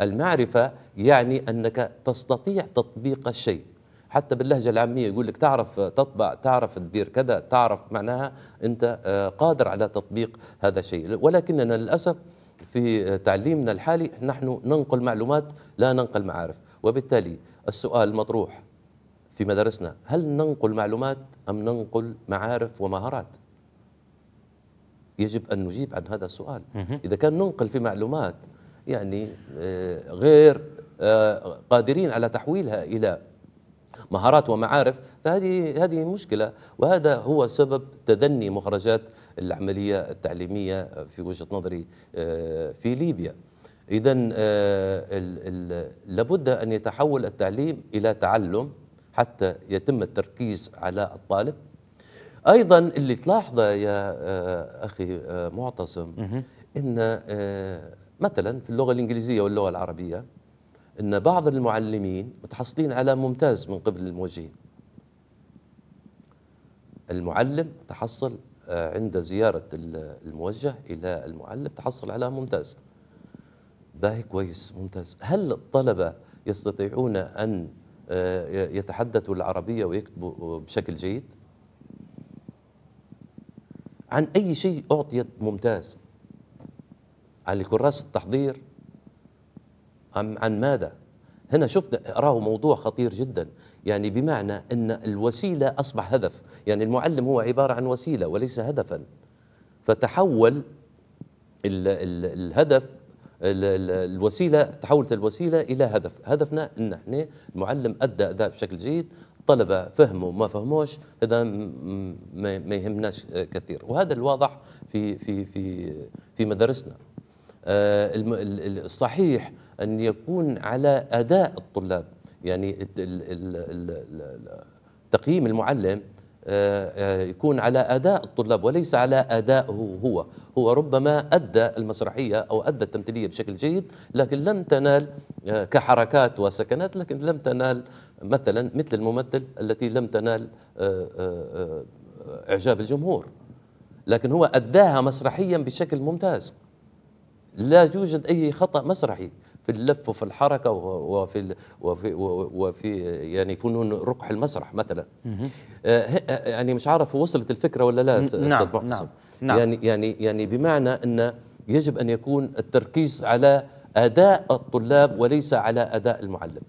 المعرفة يعني أنك تستطيع تطبيق الشيء حتى باللهجة العامية يقول لك تعرف تطبع تعرف تدير كذا تعرف معناها أنت آه، قادر على تطبيق هذا الشيء ولكننا للأسف في تعليمنا الحالي نحن ننقل معلومات لا ننقل معارف وبالتالي السؤال المطروح في مدارسنا هل ننقل معلومات أم ننقل معارف ومهارات يجب أن نجيب عن هذا السؤال إذا كان ننقل في معلومات يعني آه, غير آه, قادرين على تحويلها الى مهارات ومعارف فهذه هذه مشكله وهذا هو سبب تدني مخرجات العمليه التعليميه في وجهه نظري آه, في ليبيا اذا لابد ان يتحول التعليم الى تعلم حتى يتم التركيز على الطالب ايضا اللي تلاحظه يا اخي معتصم ان مثلا في اللغة الإنجليزية واللغة العربية أن بعض المعلمين متحصلين على ممتاز من قبل الموجهين المعلم تحصل آه، عند زيارة الموجه إلى المعلم تحصل على ممتاز باهي كويس ممتاز هل الطلبة يستطيعون أن آه، يتحدثوا العربية ويكتبوا آه، بشكل جيد عن أي شيء أعطيت ممتاز عن كراسة التحضير أم عن ماذا هنا شفنا راه موضوع خطير جدا يعني بمعنى أن الوسيلة أصبح هدف يعني المعلم هو عبارة عن وسيلة وليس هدفا فتحول الـ الـ الهدف الـ الـ الوسيلة تحولت الوسيلة إلى هدف هدفنا أن احنا المعلم أدى أداء بشكل جيد الطلبه فهموا ما فهموش هذا ما يهمناش كثير وهذا الواضح في في في في مدارسنا آه، الصحيح أن يكون على أداء الطلاب يعني تقييم المعلم آه، آه، يكون على أداء الطلاب وليس على أدائه هو هو ربما أدى المسرحية أو أدى التمثيلية بشكل جيد لكن لم تنال كحركات وسكنات لكن لم تنال مثلا مثل الممثل التي لم تنال إعجاب الجمهور لكن هو أداها مسرحيا بشكل ممتاز لا يوجد أي خطأ مسرحي في اللف وفي الحركة وفي وفي وفي يعني فنون ركح المسرح مثلا آه،, آه يعني مش عارف وصلت الفكرة ولا لا أستاذ نعم،, نعم نعم يعني يعني يعني بمعنى أن يجب أن يكون التركيز على أداء الطلاب وليس على أداء المعلم